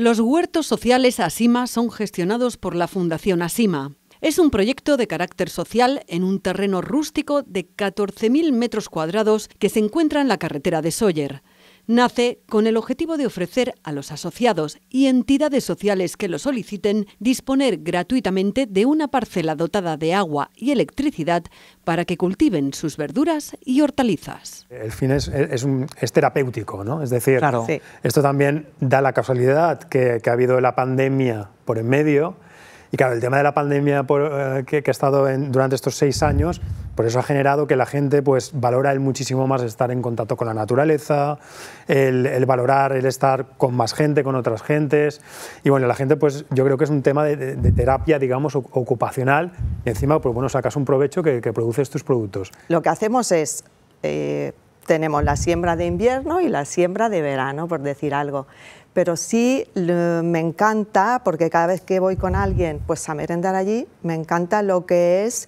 Los huertos sociales Asima son gestionados por la Fundación Asima. Es un proyecto de carácter social en un terreno rústico de 14.000 metros cuadrados que se encuentra en la carretera de Soller nace con el objetivo de ofrecer a los asociados y entidades sociales que lo soliciten disponer gratuitamente de una parcela dotada de agua y electricidad para que cultiven sus verduras y hortalizas. El fin es, un, es terapéutico, ¿no? Es decir, esto también da la casualidad que, ha habido la pandemia por en medio. Y claro, el tema de la pandemia eh, que, ha estado durante estos seis años por eso ha generado que la gente pues, valora el muchísimo más estar en contacto con la naturaleza, el, valorar el estar con más gente, con otras gentes. Y bueno, la gente, pues yo creo que es un tema de, terapia, digamos, ocupacional. Y encima, pues bueno, sacas un provecho que, produces tus productos. Lo que hacemos es. Eh, tenemos la siembra de invierno y la siembra de verano, por decir algo. Pero sí me encanta, porque cada vez que voy con alguien pues a merendar allí, me encanta lo que es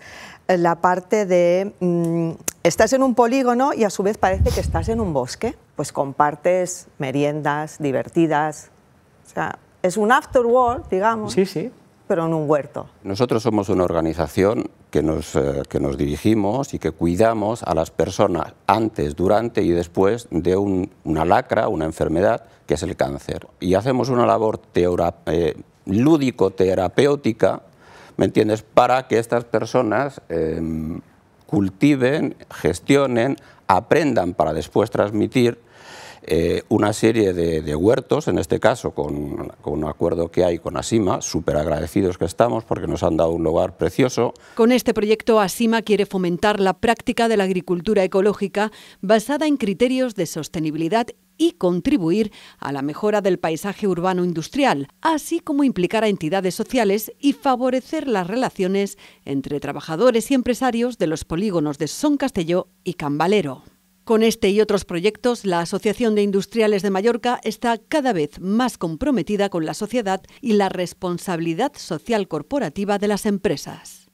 la parte de mm, estás en un polígono y a su vez parece que estás en un bosque, pues compartes meriendas divertidas, o sea, es un after digamos. Sí, sí. Pero en un huerto. Nosotros somos una organización que nos, eh, que nos dirigimos y que cuidamos a las personas antes, durante y después de una lacra, una enfermedad, que es el cáncer. Y hacemos una labor eh, lúdico-terapéutica ¿me entiendes? Para que estas personas em, cultiven, gestionen, aprendan para después transmitir eh, una serie de, huertos, en este caso con, con, un acuerdo que hay con Asima, súper agradecidos que estamos porque nos han dado un lugar precioso. Con este proyecto Asima quiere fomentar la práctica de la agricultura ecológica basada en criterios de sostenibilidad y contribuir a la mejora del paisaje urbano industrial, así como implicar a entidades sociales y favorecer las relaciones entre trabajadores y empresarios de los polígonos de Son Castelló y Cambalero. Con este y otros proyectos, la Asociación de Industriales de Mallorca está cada vez más comprometida con la sociedad y la responsabilidad social corporativa de las empresas.